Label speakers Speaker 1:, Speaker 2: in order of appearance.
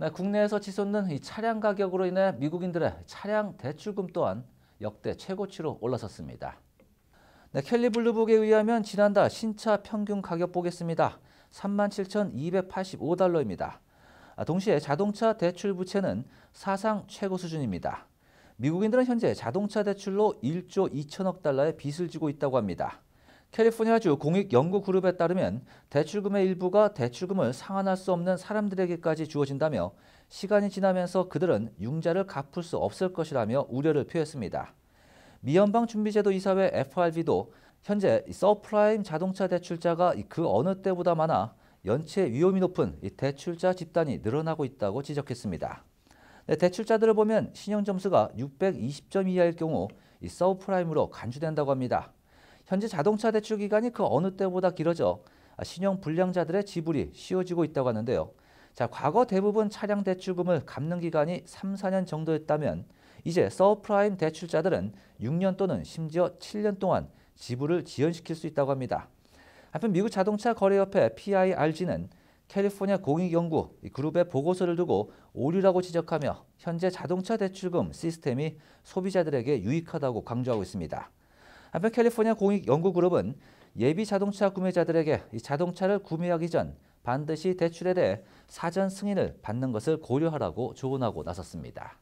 Speaker 1: 네, 국내에서 치솟는 이 차량 가격으로 인해 미국인들의 차량 대출금 또한 역대 최고치로 올라섰습니다. 네, 켈리 블루북에 의하면 지난달 신차 평균 가격 보겠습니다. 37,285달러입니다. 아, 동시에 자동차 대출 부채는 사상 최고 수준입니다. 미국인들은 현재 자동차 대출로 1조 2천억 달러의 빚을 지고 있다고 합니다. 캘리포니아주 공익 연구 그룹에 따르면 대출금의 일부가 대출금을 상환할 수 없는 사람들에게까지 주어진다며 시간이 지나면서 그들은 융자를 갚을 수 없을 것이라며 우려를 표했습니다. 미연방 준비제도 이사회 FRB도 현재 서프라임 자동차 대출자가 그 어느 때보다 많아 연체 위험이 높은 대출자 집단이 늘어나고 있다고 지적했습니다. 네, 대출자들을 보면 신용 점수가 620점 이하일 경우 서프라임으로 간주된다고 합니다. 현재 자동차 대출 기간이 그 어느 때보다 길어져 신용 불량자들의 지불이 쉬워지고 있다고 하는데요. 자, 과거 대부분 차량 대출금을 갚는 기간이 3, 4년 정도였다면 이제 서프라임 대출자들은 6년 또는 심지어 7년 동안 지불을 지연시킬 수 있다고 합니다. 한편 미국 자동차 거래협회 PIRG는 캘리포니아 공익연구 그룹의 보고서를 두고 오류라고 지적하며 현재 자동차 대출금 시스템이 소비자들에게 유익하다고 강조하고 있습니다. 한편 캘리포니아 공익 연구그룹은 예비 자동차 구매자들에게 이 자동차를 구매하기 전 반드시 대출에 대해 사전 승인을 받는 것을 고려하라고 조언하고 나섰습니다.